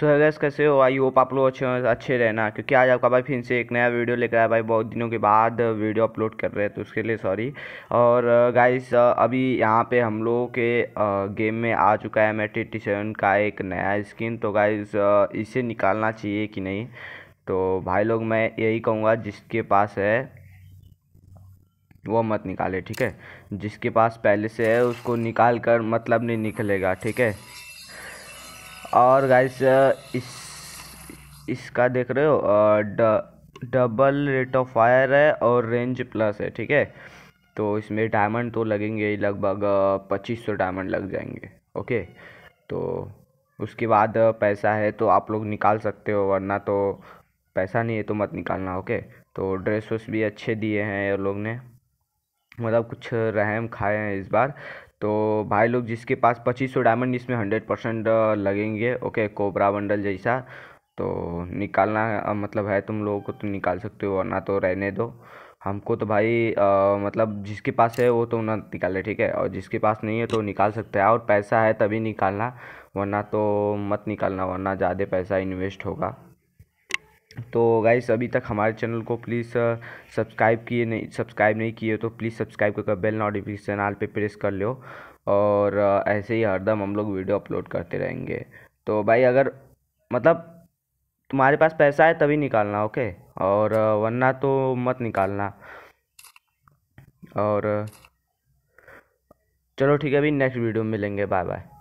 सो so, gas कैसे हो I hope आप लोग अच्छे अच्छे रहना क्योंकि आज आपका भाई फिर से एक नया वीडियो लेकर आया भाई बहुत दिनों के बाद वीडियो अपलोड कर रहे हैं तो उसके लिए सॉरी और गाइस अभी यहाँ पे हम लोगों के गेम में आ चुका है मेट एटी सेवन का एक नया स्किन तो गाइस इसे निकालना चाहिए कि नहीं तो भाई लोग मैं यही कहूँगा जिसके पास है वो मत निकाले ठीक है जिसके पास पहले से है उसको निकाल कर मतलब नहीं निकलेगा ठीक है और गाइस इस इसका देख रहे हो डबल रेट ऑफ फायर है और रेंज प्लस है ठीक है तो इसमें डायमंड तो लगेंगे ही लगभग पच्चीस सौ डायमंड लग जाएंगे ओके तो उसके बाद पैसा है तो आप लोग निकाल सकते हो वरना तो पैसा नहीं है तो मत निकालना ओके तो ड्रेस वेस भी अच्छे दिए हैं ये लोग ने मतलब कुछ रहम खाए हैं इस बार तो भाई लोग जिसके पास पच्चीस सौ डायमंड इसमें हंड्रेड परसेंट लगेंगे ओके कोबरा बंडल जैसा तो निकालना मतलब है तुम लोगों को तो निकाल सकते हो वरना तो रहने दो हमको तो भाई आ, मतलब जिसके पास है वो तो ना निकाले ठीक है और जिसके पास नहीं है तो निकाल सकते हैं और पैसा है तभी निकालना वरना तो मत निकालना वरना ज़्यादा पैसा इन्वेस्ट होगा तो गाइस अभी तक हमारे चैनल को प्लीज़ सब्सक्राइब किए नहीं सब्सक्राइब नहीं किए तो प्लीज़ सब्सक्राइब करके बेल नोटिफिकेशन आल पे प्रेस कर लो और ऐसे ही हरदम हम लोग वीडियो अपलोड करते रहेंगे तो भाई अगर मतलब तुम्हारे पास पैसा है तभी निकालना ओके और वरना तो मत निकालना और चलो ठीक है अभी नेक्स्ट वीडियो में मिलेंगे बाय बाय